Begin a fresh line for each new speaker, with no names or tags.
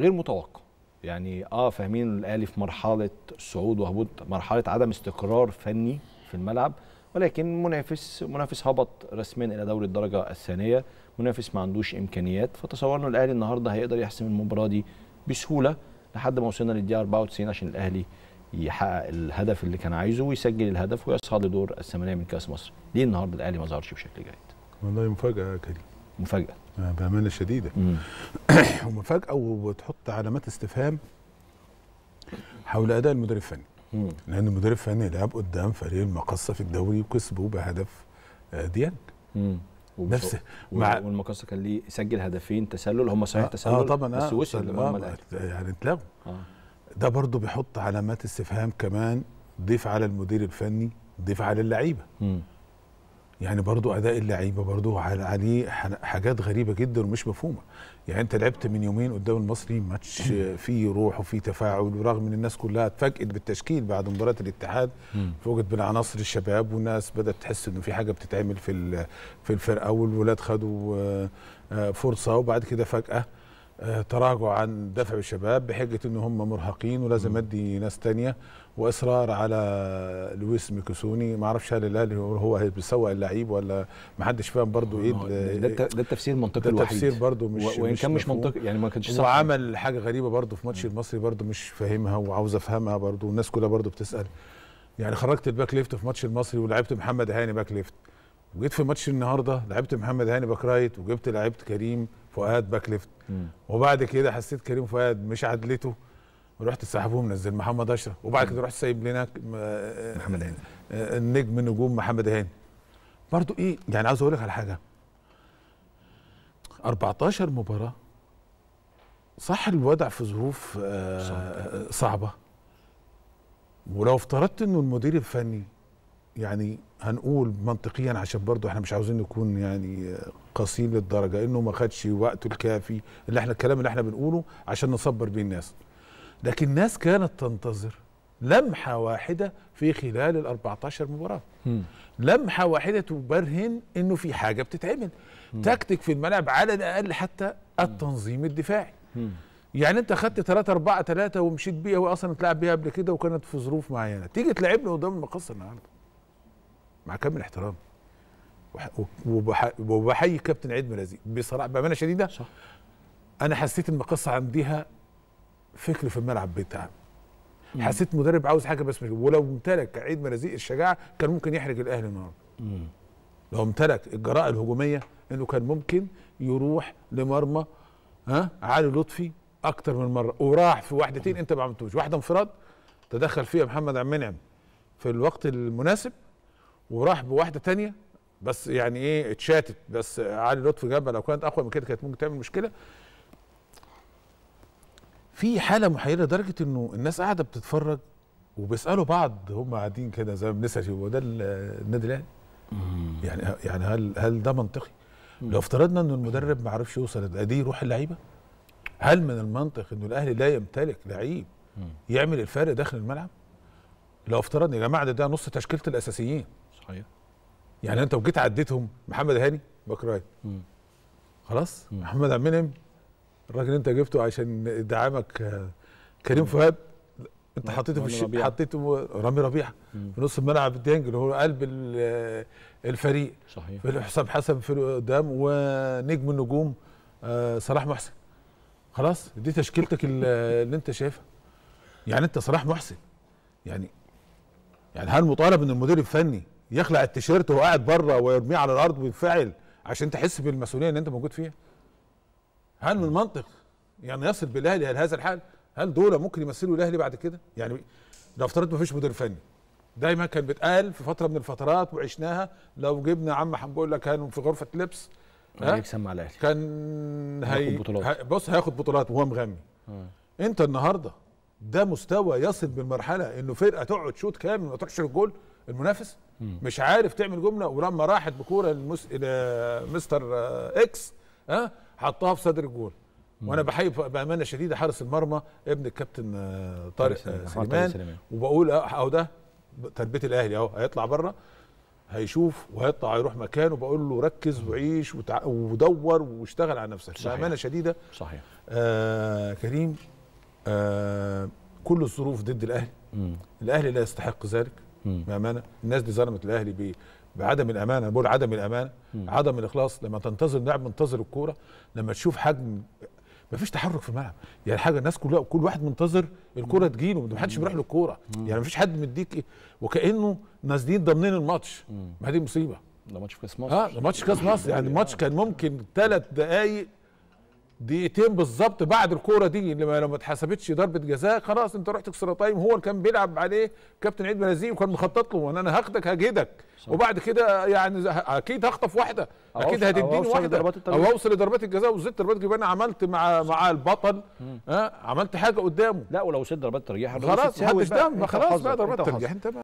غير متوقع يعني اه فاهمين الاهلي في مرحله صعود وهبوط مرحله عدم استقرار فني في الملعب ولكن منافس منافس هبط رسميا الى دوري الدرجه الثانيه منافس ما عندوش امكانيات فتصورنا الاهلي النهارده هيقدر يحسم المباراه دي بسهوله لحد ما وصلنا للدقيقه 94 عشان الاهلي يحقق الهدف اللي كان عايزه ويسجل الهدف ويصعد لدور الثمانيه من كاس مصر ليه النهارده الاهلي ما ظهرش بشكل جيد والله مفاجاه يا كريم مفاجاه آه، بامانه شديده ومفاجاه وتحط علامات استفهام حول اداء المدير الفني لان المدير الفني لعب قدام فريق المقصه في الدوري وكسبه بهدف آه، ديانج نفس مع والمقصه كان ليه سجل هدفين تسلل هم صحيح آه, آه، تسلل آه طبعا بس وصل آه يعني اتلغوا آه. ده برضه بيحط علامات استفهام كمان ضيف على المدير الفني ضيف على اللعيبه يعني برضو اداء اللعيبه برضو عليه حاجات غريبه جدا ومش مفهومه يعني انت لعبت من يومين قدام المصري ماتش فيه روح وفيه تفاعل ورغم ان الناس كلها اتفاجئت بالتشكيل بعد مباراه الاتحاد فوجئت بالعناصر الشباب والناس بدات تحس انه في حاجه بتتعمل في في الفرقه والولاد خدوا آه، آه، فرصه وبعد كده فجاه تراجع عن دفع الشباب بحجه ان هم مرهقين ولازم ادي ناس تانية واصرار على لويس ميكوسوني ما اعرفش هل الاهلي هو بيسوق اللعيب ولا ما حدش فاهم برضو ايه آه، ده, إيه ده التفسير المنطقي الوحيد ده التفسير برضو مش وان كان مش منطقي يعني ما كانش صح وعمل حاجه غريبه برضو في ماتش المصري برضو مش فاهمها وعاوز افهمها برضو والناس كلها برضو بتسال يعني خرجت الباك ليفت في ماتش المصري ولعبت محمد هاني باك ليفت وجيت في ماتش النهارده لعبت محمد هاني باك رايت وجبت لعبت كريم فؤاد باك ليفت وبعد كده حسيت كريم فؤاد مش عدلته رحت سحبه منزل محمد اشرف وبعد كده رحت سايب لنا آه، محمد هاني آه، آه، النجم نجوم محمد هاني برضو ايه يعني عاوز اقول لك على حاجه 14 مباراه صح الوضع في ظروف صعبة ولو افترضت انه المدير الفني يعني هنقول منطقيا عشان برضو احنا مش عاوزين نكون يعني قصير للدرجه انه ما خدش وقته الكافي اللي احنا الكلام اللي احنا بنقوله عشان نصبر بيه الناس لكن الناس كانت تنتظر لمحه واحده في خلال ال 14 مباراه م. لمحه واحده تبرهن انه في حاجه بتتعمل تكتك في الملعب على الاقل حتى التنظيم الدفاعي يعني انت خدت 3 4 3 ومشيت بيها واصلا اتلعب بيها قبل كده وكانت في ظروف معينه تيجي تلعبني قدام المقص النهارده مع كامل احترامي وبحيي كابتن عيد ملازي بصراحه بامانه شديده صح. انا حسيت ان القصه عندها فكر في الملعب بتاعها حسيت مدرب عاوز حاجه بس مش ولو امتلك عيد ملازي الشجاعه كان ممكن يحرج الاهلي النهارده لو امتلك الجراءه الهجوميه انه كان ممكن يروح لمرمى ها علي لطفي اكتر من مره وراح في واحدتين انت ما عملتوش واحده انفراد تدخل فيها محمد عبد المنعم في الوقت المناسب وراح بواحده تانية بس يعني ايه اتشاتت بس علي لطفي جابها لو كانت اقوى من كده كانت ممكن تعمل مشكله في حاله محيره لدرجه انه الناس قاعده بتتفرج وبيسالوا بعض هم قاعدين كده زي بنسأل هو ده النادي الاهلي يعني يعني هل هل ده منطقي؟ لو افترضنا انه المدرب ما عرفش يوصل دي روح اللعيبه هل من المنطق انه الاهلي لا يمتلك لعيب يعمل الفارق داخل الملعب؟ لو افترضنا يا جماعه ده, ده نص تشكيله الاساسيين صحيح يعني انت وجيت عديتهم محمد هاني رايت خلاص مم. محمد عبد المنعم الراجل انت جبته عشان دعامك آه، كريم فؤاد انت حطيته في الشيء حطيته رامي ربيعه في نص الملعب الديانج اللي هو قلب الفريق صحيح حسام حسن في قدام ونجم النجوم آه، صلاح محسن خلاص دي تشكيلتك اللي انت شايفها يعني انت صلاح محسن يعني يعني هل مطالب ان المدير الفني يخلع التيشيرت وهو قاعد بره ويرميه على الارض وينفعل عشان تحس بالمسؤوليه ان انت موجود فيها هل من المنطق يعني يصل بالاهلي لهذا الحال هل دوله ممكن يمثلوا الاهلي بعد كده يعني لو افترضت مفيش مدير فني دايما كان بيتقال في فتره من الفترات وعشناها لو جبنا عم حنبول لك كان في غرفه لبس هيكسب مع الاهلي كان هي... بطولات. بص هياخد بطولات وهو مغمي آه. انت النهارده ده مستوى يصل بالمرحله انه فرقه تقعد شوط كامل ما تروحش للجول المنافس مش عارف تعمل جمله ولما راحت بكوره الى لمستر اكس ها أه؟ حطها في صدر الجول وانا بحيي بامانه شديده حارس المرمى ابن الكابتن آه، آه، طارق سليمان وبقول آه، اهو ده تربيه الاهلي اهو هيطلع بره هيشوف وهيطلع هيروح مكانه بقول له ركز وعيش وتع... ودور واشتغل على نفسك بامانه شديده صحيح آه كريم آه، كل الظروف ضد الاهلي الاهلي لا يستحق ذلك بامانه الناس دي ظلمت الاهلي بعدم الامانه بقول عدم الامانه مم. عدم الاخلاص لما تنتظر لاعب منتظر الكوره لما تشوف حجم مفيش تحرك في الملعب يعني حاجه الناس كلها كل واحد منتظر الكوره تجيله ما حدش بيروح للكوره يعني مفيش حد مديك إيه. وكانه نازلين ضامنين الماتش ما دي مصيبه ده ماتش كاس آه، مصر اه ده ماتش كاس مصر يعني الماتش كان ممكن ثلاث دقائق دقيقتين بالظبط بعد الكوره دي اللي لو ما اتحسبتش ضربه جزاء خلاص انت رحت اكسترا تايم هو اللي كان بيلعب عليه كابتن عيد منازيل وكان مخطط له وانا انا هاخدك هجهدك وبعد كده يعني اكيد هخطف واحده اكيد هتديني واحده او اوصل لضربات الجزاء وزدت ضربات الجزاء انا عملت مع مع البطل ها عملت حاجه قدامه لا ولو شد ضربات ترجيح خلاص محدش دم خلاص بقى ضربات ترجيح انت بقى